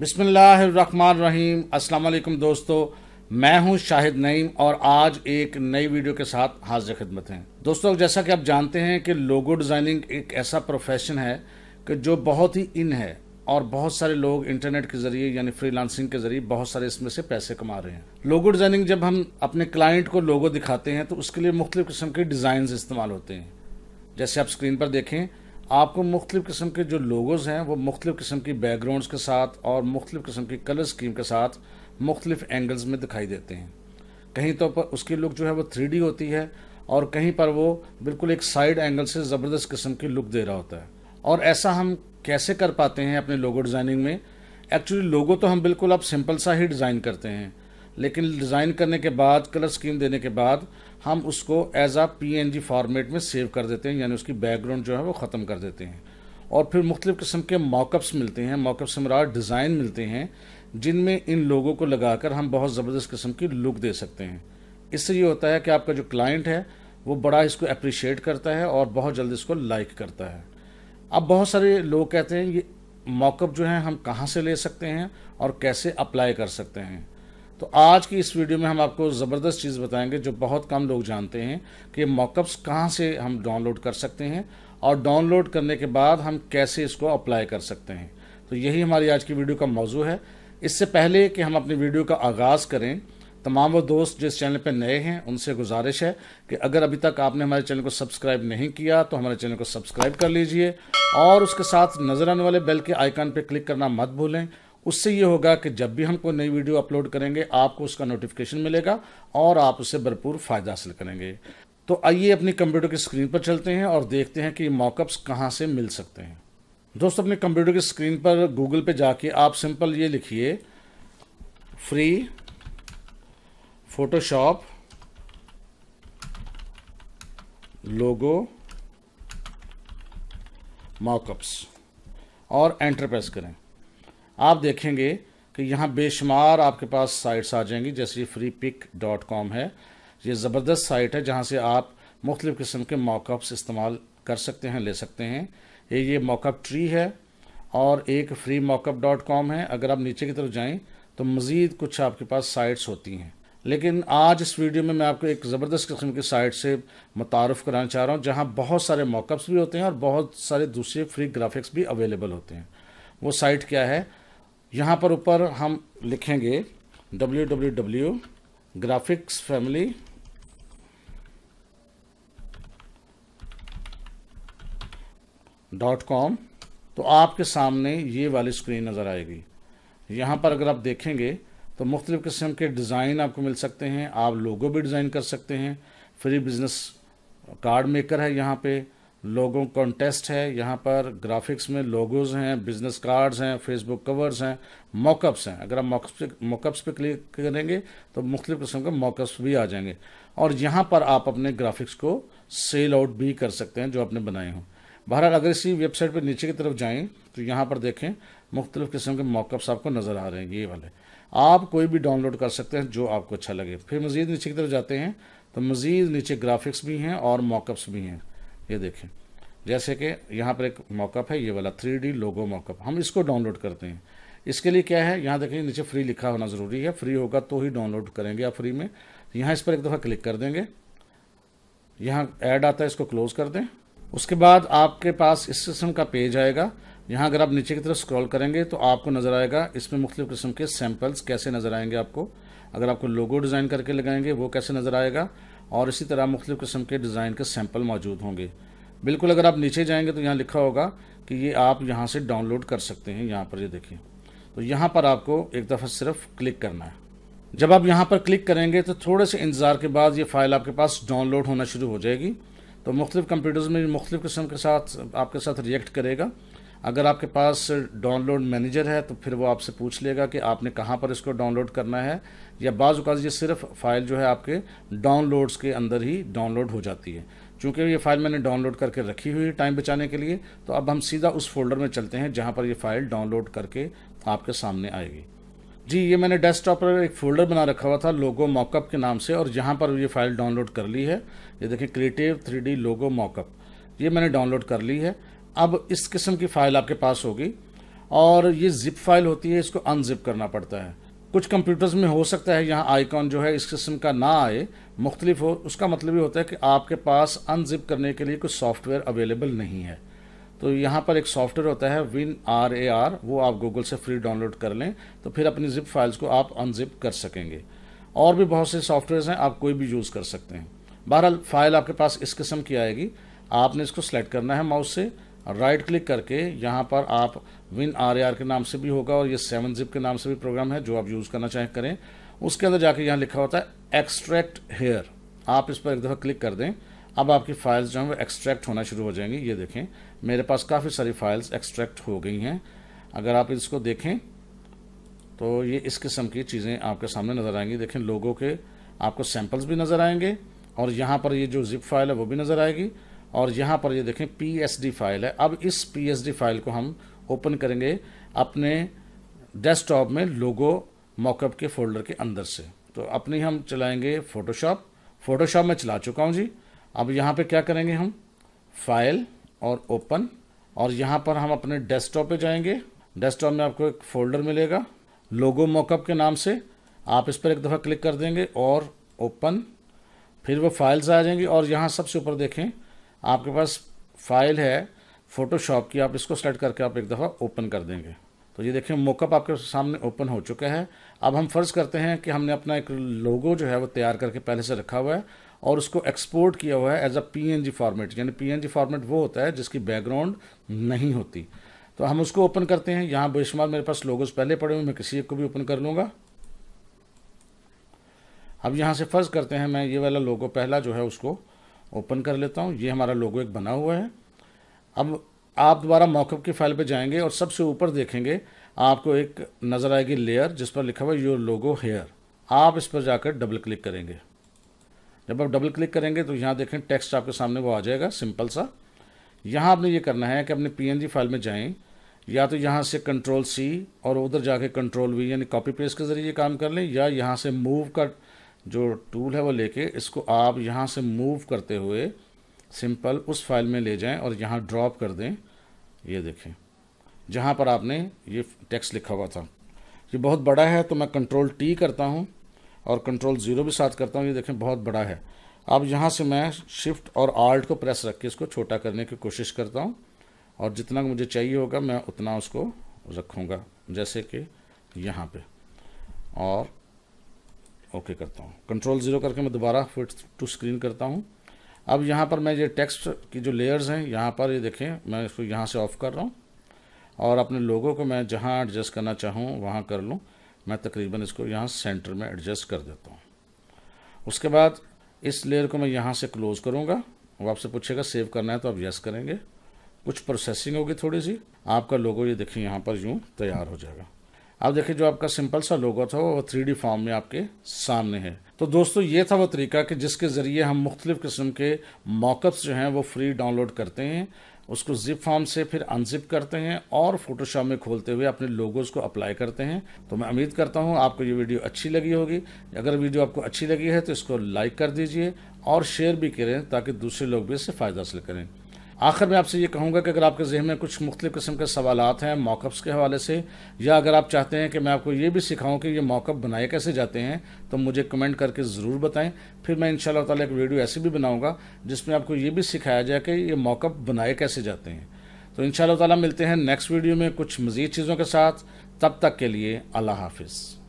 बिसमीम अस्सलाम दोस्तों मैं हूं शाहिद नईम और आज एक नई वीडियो के साथ हाजिर खिदमत हैं दोस्तों जैसा कि आप जानते हैं कि लोगो डिज़ाइनिंग एक ऐसा प्रोफेशन है कि जो बहुत ही इन है और बहुत सारे लोग इंटरनेट के ज़रिए यानी फ्रीलांसिंग के ज़रिए बहुत सारे इसमें से पैसे कमा रहे हैं लोगो डिज़ाइनिंग जब हम अपने क्लाइंट को लोगो दिखाते हैं तो उसके लिए मुख्तलिफ़ किस्म के डिज़ाइन इस्तेमाल होते हैं जैसे आप स्क्रीन पर देखें आपको मुख्तलिफ़ किस्म के जो लोगोज़ हैं वो मुख्तलिफ़ किस्म की बैकग्राउंड्स के साथ और मुख्तलिफ़ किस्म की कलर स्कीम के साथ मुख्तलिफ़ एंगल्स में दिखाई देते हैं कहीं तो पर उसकी लुक जो है वो थ्री होती है और कहीं पर वो बिल्कुल एक साइड एंगल से ज़बरदस्त किस्म की लुक दे रहा होता है और ऐसा हम कैसे कर पाते हैं अपने लोगो डिज़ाइनिंग में एक्चुअली लोगो तो हम बिल्कुल अब सिंपल सा ही डिज़ाइन करते हैं लेकिन डिज़ाइन करने के बाद कलर स्कीम देने के बाद हम उसको एज आ पी फॉर्मेट में सेव कर देते हैं यानी उसकी बैकग्राउंड जो है वो ख़त्म कर देते हैं और फिर मुख्तलिफ़ किस्म के मॉकअप्स मिलते हैं से मरा डिज़ाइन मिलते हैं जिनमें इन लोगों को लगाकर हम बहुत ज़बरदस्त किस्म की लुक दे सकते हैं इससे ये होता है कि आपका जो क्लाइंट है वो बड़ा इसको अप्रिशिएट करता है और बहुत जल्द इसको लाइक करता है अब बहुत सारे लोग कहते हैं ये मॉकअप जो है हम कहाँ से ले सकते हैं और कैसे अप्लाई कर सकते हैं तो आज की इस वीडियो में हम आपको ज़बरदस्त चीज़ बताएंगे जो बहुत कम लोग जानते हैं कि मॉकअप्स कहाँ से हम डाउनलोड कर सकते हैं और डाउनलोड करने के बाद हम कैसे इसको अप्लाई कर सकते हैं तो यही हमारी आज की वीडियो का मौजू है इससे पहले कि हम अपनी वीडियो का आगाज़ करें तमाम वो दोस्त जिस चैनल पर नए हैं उनसे गुजारिश है कि अगर अभी तक आपने हमारे चैनल को सब्सक्राइब नहीं किया तो हमारे चैनल को सब्सक्राइब कर लीजिए और उसके साथ नज़र आने वाले बेल के आइकन पर क्लिक करना मत भूलें उससे ये होगा कि जब भी हम कोई नई वीडियो अपलोड करेंगे आपको उसका नोटिफिकेशन मिलेगा और आप उससे भरपूर फ़ायदा हासिल करेंगे तो आइए अपनी कंप्यूटर की स्क्रीन पर चलते हैं और देखते हैं कि मॉकअप्स कहाँ से मिल सकते हैं दोस्तों अपने कंप्यूटर की स्क्रीन पर गूगल पे जाके आप सिंपल ये लिखिए फ्री फोटोशॉप लोगो मॉकअप्स और एंटर प्रेस करें आप देखेंगे कि यहाँ बेशुमार आपके पास साइट्स आ जाएंगी जैसे ये फ्री पिक डॉट कॉम है ये ज़बरदस्त साइट है जहाँ से आप मुख्तलिफ़ किस्म के मॉकअप्स इस्तेमाल कर सकते हैं ले सकते हैं ये ये मॉकअप ट्री है और एक फ्री मॉकअप डॉट कॉम है अगर आप नीचे की तरफ जाएं तो मज़ीद कुछ आपके पास साइट्स होती हैं लेकिन आज इस वीडियो में मैं आपको एक ज़बरदस्त किस्म की साइट से मुतारफ़ कराना चाह रहा हूँ जहाँ बहुत सारे मॉकअप्स भी होते हैं और बहुत सारे दूसरे फ्री ग्राफिक्स भी अवेलेबल होते हैं वो साइट क्या है यहाँ पर ऊपर हम लिखेंगे W W W graphics family dot com तो आपके सामने ये वाली स्क्रीन नज़र आएगी यहाँ पर अगर आप देखेंगे तो मुख्तलिफ़ किस्म के डिज़ाइन आपको मिल सकते हैं आप लोगो भी डिज़ाइन कर सकते हैं फ्री बिज़नेस कार्ड मेकर है यहाँ पर लोगों कॉन्टेस्ट है यहाँ पर ग्राफिक्स में लोगोज हैं बिजनेस कार्ड्स हैं फेसबुक कवर्स हैं मॉकअप्स हैं अगर हम मॉकअप्स पे क्लिक करेंगे तो मुख्तलिफ़ किस्म के मॉकअप्स भी आ जाएंगे और यहाँ पर आप अपने ग्राफिक्स को सेल आउट भी कर सकते हैं जो आपने बनाए हों बहरहाल अगर इसी वेबसाइट पर नीचे की तरफ जाएँ तो यहाँ पर देखें मुख्तलिफ़ किस्म के मॉकअप्स आपको नज़र आ रहे हैं ये वाले आप कोई भी डाउनलोड कर सकते हैं जो आपको अच्छा लगे फिर मज़ीद नीचे की तरफ जाते हैं तो मज़ीद नीचे ग्राफिक्स भी हैं और मॉकअप्स भी हैं ये देखें जैसे कि यहाँ पर एक मॉकअप है ये वाला थ्री डी लोगो मॉकअप हम इसको डाउनलोड करते हैं इसके लिए क्या है यहाँ देखें नीचे फ्री लिखा होना ज़रूरी है फ्री होगा तो ही डाउनलोड करेंगे आप फ्री में यहाँ इस पर एक दफ़ा क्लिक कर देंगे यहाँ ऐड आता है इसको क्लोज़ कर दें उसके बाद आपके पास इस किस्म का पेज आएगा यहाँ अगर आप नीचे की तरफ स्क्रॉल करेंगे तो आपको नज़र आएगा इसमें मुख्तु किस्म के सैम्पल्स कैसे नज़र आएंगे आपको अगर आपको लोगो डिज़ाइन करके लगाएंगे वो कैसे नज़र आएगा और इसी तरह मुख्तु किस्म के डिज़ाइन के सैम्पल मौजूद होंगे बिल्कुल अगर आप नीचे जाएंगे तो यहाँ लिखा होगा कि ये आप यहाँ से डाउनलोड कर सकते हैं यहाँ पर ये यह देखिए तो यहाँ पर आपको एक दफ़ा सिर्फ क्लिक करना है जब आप यहाँ पर क्लिक करेंगे तो थोड़े से इंतज़ार के बाद ये फ़ाइल आपके पास डाउनलोड होना शुरू हो जाएगी तो मुख्तु कंप्यूटर्स में मुख्तु किस्म के साथ आपके साथ रिएक्ट करेगा अगर आपके पास डाउनलोड मैनेजर है तो फिर वो आपसे पूछ लेगा कि आपने कहाँ पर इसको डाउनलोड करना है या बाज़ ये सिर्फ फ़ाइल जो है आपके डाउनलोड्स के अंदर ही डाउनलोड हो जाती है चूँकि ये फ़ाइल मैंने डाउनलोड करके रखी हुई है टाइम बचाने के लिए तो अब हम सीधा उस फोल्डर में चलते हैं जहाँ पर ये फ़ाइल डाउनलोड करके आपके सामने आएगी जी ये मैंने डेस्कटॉप पर एक फोल्डर बना रखा हुआ था लोगो मॉकअप के नाम से और जहाँ पर ये फाइल डाउनलोड कर ली है ये देखिए क्रिएटिव थ्री लोगो मॉकअप ये मैंने डाउनलोड कर ली है अब इस किस्म की फ़ाइल आपके पास होगी और ये जिप फाइल होती है इसको अनजिप करना पड़ता है कुछ कंप्यूटर्स में हो सकता है यहाँ आइकॉन जो है इस किस्म का ना आए मुख्तलिफ हो उसका मतलब ये होता है कि आपके पास अनजिप करने के लिए कुछ सॉफ्टवेयर अवेलेबल नहीं है तो यहाँ पर एक सॉफ्टवेयर होता है विन आर ए आर वो आप गूगल से फ्री डाउनलोड कर लें तो फिर अपनी जिप फाइल्स को आप अनजिप कर सकेंगे और भी बहुत से सॉफ्टवेयर हैं आप कोई भी यूज़ कर सकते हैं बहरहाल फ़ाइल आपके पास इस किस्म की आएगी आपने इसको सेलेक्ट करना है माउस से राइट क्लिक करके यहाँ पर आप विन आर आर के नाम से भी होगा और ये सेवन जिप के नाम से भी प्रोग्राम है जो आप यूज़ करना चाहें करें उसके अंदर जाके यहाँ लिखा होता है एक्सट्रैक्ट हेयर आप इस पर एक दफ़ा क्लिक कर दें अब आपकी फाइल्स जो हैं वो एक्सट्रैक्ट होना शुरू हो जाएंगी ये देखें मेरे पास काफ़ी सारी फाइल्स एक्सट्रैक्ट हो गई हैं अगर आप इसको देखें तो ये इस किस्म की चीज़ें आपके सामने नज़र आएंगी देखें लोगों के आपको सैम्पल्स भी नज़र आएंगे और यहाँ पर ये जो जिप फाइल है वो भी नज़र आएगी और यहाँ पर ये देखें पी फाइल है अब इस पी फाइल को हम ओपन करेंगे अपने डेस्कटॉप में लोगो मॉकअप के फोल्डर के अंदर से तो अपनी हम चलाएंगे फ़ोटोशॉप फ़ोटोशॉप में चला चुका हूँ जी अब यहाँ पे क्या करेंगे हम फाइल और ओपन और यहाँ पर हम अपने डेस्कटॉप पे जाएंगे डेस्कटॉप में आपको एक फ़ोल्डर मिलेगा लोगो मॉकअप के नाम से आप इस पर एक दफ़ा क्लिक कर देंगे और ओपन फिर वो फाइल्स आ जाएंगी और यहाँ सबसे ऊपर देखें आपके पास फाइल है फ़ोटोशॉप की आप इसको सेलेक्ट करके आप एक दफ़ा ओपन कर देंगे तो ये देखिए मोकअप आपके सामने ओपन हो चुका है अब हम फ़र्ज़ करते हैं कि हमने अपना एक लोगो जो है वो तैयार करके पहले से रखा हुआ है और उसको एक्सपोर्ट किया हुआ है एज अ पी फॉर्मेट यानी पी फॉर्मेट वो होता है जिसकी बैकग्राउंड नहीं होती तो हम उसको ओपन करते हैं यहाँ बेशुमार मेरे पास लोगोज पहले पड़े हुए मैं किसी एक को भी ओपन कर लूँगा अब यहाँ से फ़र्ज़ करते हैं मैं ये वाला लोगो पहला जो है उसको ओपन कर लेता हूँ ये हमारा लोगो एक बना हुआ है अब आप दोबारा मॉकअप की फाइल पे जाएंगे और सबसे ऊपर देखेंगे आपको एक नज़र आएगी लेयर जिस पर लिखा हुआ योर लोगो हेयर आप इस पर जाकर डबल क्लिक करेंगे जब आप डबल क्लिक करेंगे तो यहाँ देखें टेक्स्ट आपके सामने वो आ जाएगा सिंपल सा यहाँ आपने ये करना है कि अपने पी फाइल में जाएँ या तो यहाँ से कंट्रोल सी और उधर जाके कंट्रोल वी यानी कॉपी पेस्ट के ज़रिए काम कर लें या यहाँ से मूव का जो टूल है वो लेके इसको आप यहाँ से मूव करते हुए सिंपल उस फाइल में ले जाएं और यहाँ ड्रॉप कर दें ये देखें जहाँ पर आपने ये टेक्स्ट लिखा हुआ था ये बहुत बड़ा है तो मैं कंट्रोल टी करता हूँ और कंट्रोल ज़ीरो भी साथ करता हूँ ये देखें बहुत बड़ा है अब यहाँ से मैं शिफ्ट और आल्ट को प्रेस रख के इसको छोटा करने की कोशिश करता हूँ और जितना मुझे चाहिए होगा मैं उतना उसको रखूँगा जैसे कि यहाँ पर और ओके करता हूँ कंट्रोल ज़ीरो करके मैं दोबारा फिट टू स्क्रीन करता हूँ अब यहाँ पर मैं ये टेक्स्ट की जो लेयर्स हैं यहाँ पर ये देखें मैं इसको यहाँ से ऑफ़ कर रहा हूँ और अपने लोगों को मैं जहाँ एडजस्ट करना चाहूँ वहाँ कर लूँ मैं तकरीबन इसको यहाँ सेंटर में एडजस्ट कर देता हूँ उसके बाद इस लेयर को मैं यहाँ से क्लोज़ करूँगा वो आपसे पूछेगा सेव करना है तो आप यस करेंगे कुछ प्रोसेसिंग होगी थोड़ी सी आपका लोगो ये देखें यहाँ पर यूँ तैयार हो जाएगा आप देखिए जो आपका सिंपल सा लोगो था वो थ्री डी फॉर्म में आपके सामने है तो दोस्तों ये था वो तरीका कि जिसके ज़रिए हम मुख्तलिफ़ किस्म के मॉकअप्स जो हैं वो फ्री डाउनलोड करते हैं उसको जिप फॉर्म से फिर अनजिप करते हैं और फोटोशॉप में खोलते हुए अपने लोगोज को अप्लाई करते हैं तो मैं उम्मीद करता हूँ आपको ये वीडियो अच्छी लगी होगी अगर वीडियो आपको अच्छी लगी है तो इसको लाइक कर दीजिए और शेयर भी करें ताकि दूसरे लोग भी इससे फ़ायदा हासिल करें आखिर में आपसे ये कहूँगा कि अगर आपके जहन में कुछ मुख्तलिफ़ किस्म के सवाल हैं मौकअप्स के हवाले से या अगर आप चाहते हैं कि मैं आपको ये भी सिखाऊँ कि ये मौकअप बनाए कैसे जाते हैं तो मुझे कमेंट करके ज़रूर बताएं फिर मैं इन शाला एक वीडियो ऐसी भी बनाऊँगा जिसमें आपको ये भी सिखाया जाए कि ये मौकअप बनाए कैसे जाते हैं तो इन शाला मिलते हैं नेक्स्ट वीडियो में कुछ मज़ीद चीज़ों के साथ तब तक के लिए अल्लाह हाफिज़